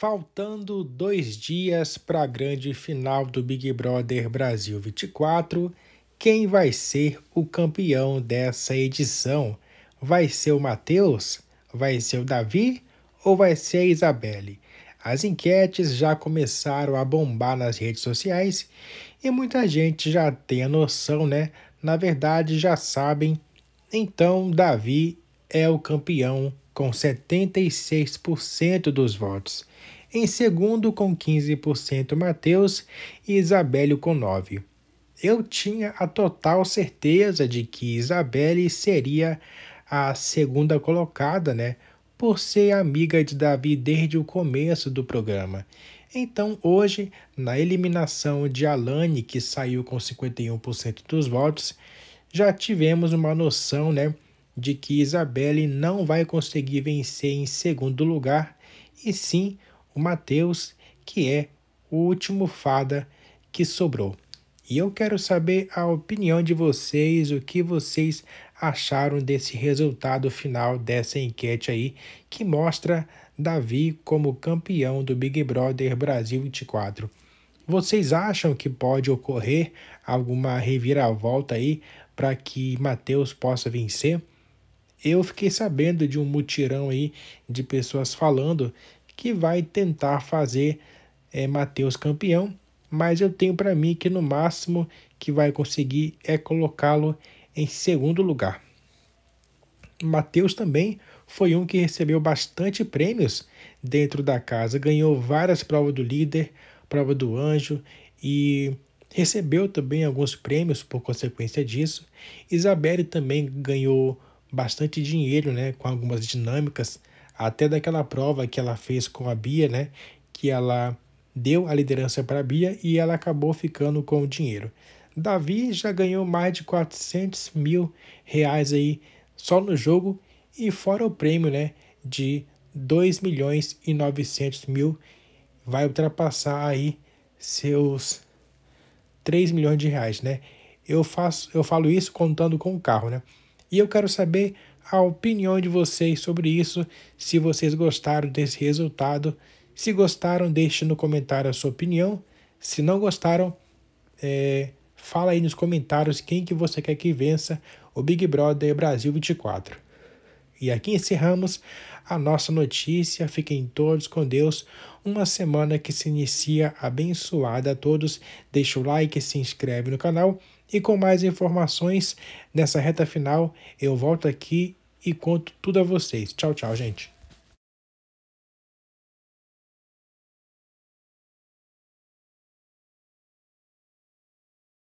Faltando dois dias para a grande final do Big Brother Brasil 24, quem vai ser o campeão dessa edição? Vai ser o Matheus? Vai ser o Davi? Ou vai ser a Isabelle? As enquetes já começaram a bombar nas redes sociais e muita gente já tem a noção, né? Na verdade, já sabem. Então, Davi é o campeão com 76% dos votos. Em segundo, com 15%, Matheus e Isabelle com 9%. Eu tinha a total certeza de que Isabelle seria a segunda colocada, né? Por ser amiga de Davi desde o começo do programa. Então, hoje, na eliminação de Alane, que saiu com 51% dos votos, já tivemos uma noção, né? de que Isabelle não vai conseguir vencer em segundo lugar, e sim o Mateus, que é o último fada que sobrou. E eu quero saber a opinião de vocês, o que vocês acharam desse resultado final dessa enquete aí, que mostra Davi como campeão do Big Brother Brasil 24. Vocês acham que pode ocorrer alguma reviravolta aí para que Matheus possa vencer? Eu fiquei sabendo de um mutirão aí de pessoas falando que vai tentar fazer é, eh, Matheus campeão, mas eu tenho para mim que no máximo que vai conseguir é colocá-lo em segundo lugar. Matheus também foi um que recebeu bastante prêmios dentro da casa, ganhou várias provas do líder, prova do anjo e recebeu também alguns prêmios por consequência disso. Isabelle também ganhou bastante dinheiro, né, com algumas dinâmicas, até daquela prova que ela fez com a Bia, né, que ela deu a liderança para a Bia e ela acabou ficando com o dinheiro. Davi já ganhou mais de 400 mil reais aí só no jogo e fora o prêmio, né, de 2 milhões e 900 mil, vai ultrapassar aí seus 3 milhões de reais, né? Eu faço, eu falo isso contando com o carro, né? E eu quero saber a opinião de vocês sobre isso, se vocês gostaram desse resultado. Se gostaram, deixe no comentário a sua opinião. Se não gostaram, é, fala aí nos comentários quem que você quer que vença o Big Brother Brasil 24. E aqui encerramos a nossa notícia. Fiquem todos com Deus. Uma semana que se inicia abençoada a todos. Deixa o like, se inscreve no canal e com mais informações nessa reta final eu volto aqui e conto tudo a vocês. Tchau, tchau, gente.